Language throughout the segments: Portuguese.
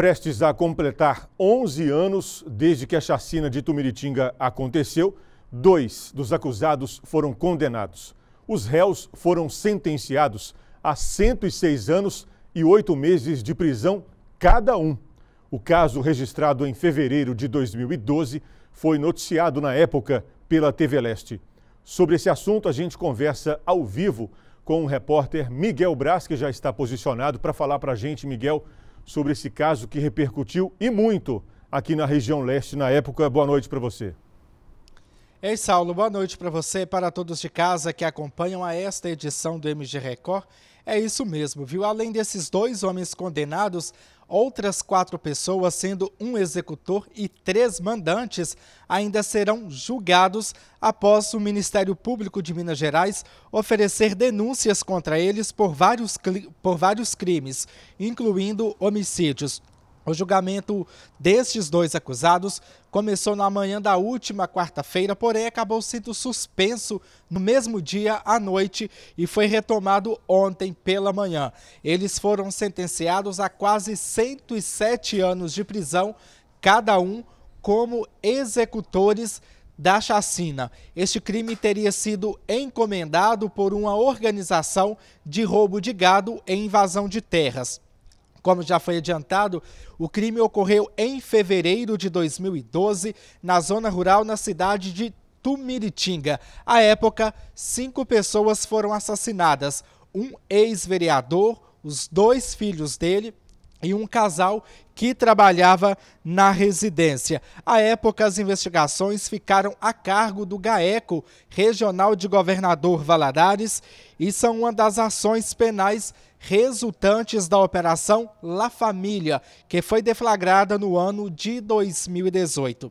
prestes a completar 11 anos desde que a chacina de Tumiritinga aconteceu, dois dos acusados foram condenados. Os réus foram sentenciados a 106 anos e oito meses de prisão cada um. O caso, registrado em fevereiro de 2012, foi noticiado na época pela TV Leste. Sobre esse assunto, a gente conversa ao vivo com o repórter Miguel Brás que já está posicionado para falar para a gente. Miguel, sobre esse caso que repercutiu e muito aqui na região leste na época. Boa noite para você. Ei, Saulo, boa noite para você e para todos de casa que acompanham a esta edição do MG Record. É isso mesmo, viu? Além desses dois homens condenados, outras quatro pessoas, sendo um executor e três mandantes, ainda serão julgados após o Ministério Público de Minas Gerais oferecer denúncias contra eles por vários, por vários crimes, incluindo homicídios. O julgamento destes dois acusados começou na manhã da última quarta-feira, porém acabou sendo suspenso no mesmo dia à noite e foi retomado ontem pela manhã. Eles foram sentenciados a quase 107 anos de prisão, cada um como executores da chacina. Este crime teria sido encomendado por uma organização de roubo de gado e invasão de terras. Como já foi adiantado, o crime ocorreu em fevereiro de 2012, na zona rural, na cidade de Tumiritinga. À época, cinco pessoas foram assassinadas: um ex-vereador, os dois filhos dele e um casal que trabalhava na residência. À época, as investigações ficaram a cargo do GAECO, Regional de Governador Valadares, e são uma das ações penais resultantes da Operação La Família, que foi deflagrada no ano de 2018.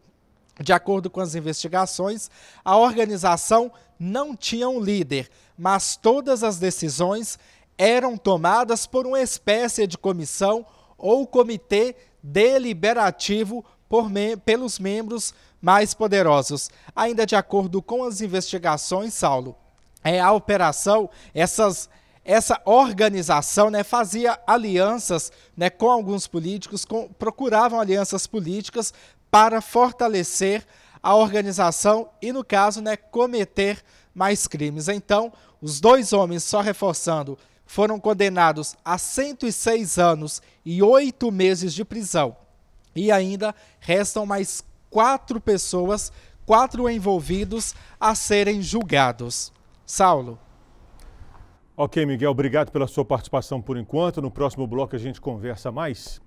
De acordo com as investigações, a organização não tinha um líder, mas todas as decisões eram tomadas por uma espécie de comissão ou comitê deliberativo me pelos membros mais poderosos. Ainda de acordo com as investigações, Saulo, é a operação, essas essa organização né, fazia alianças né, com alguns políticos, com, procuravam alianças políticas para fortalecer a organização e, no caso, né, cometer mais crimes. Então, os dois homens, só reforçando, foram condenados a 106 anos e oito meses de prisão. E ainda restam mais quatro pessoas, quatro envolvidos, a serem julgados. Saulo. Ok, Miguel, obrigado pela sua participação por enquanto. No próximo bloco a gente conversa mais.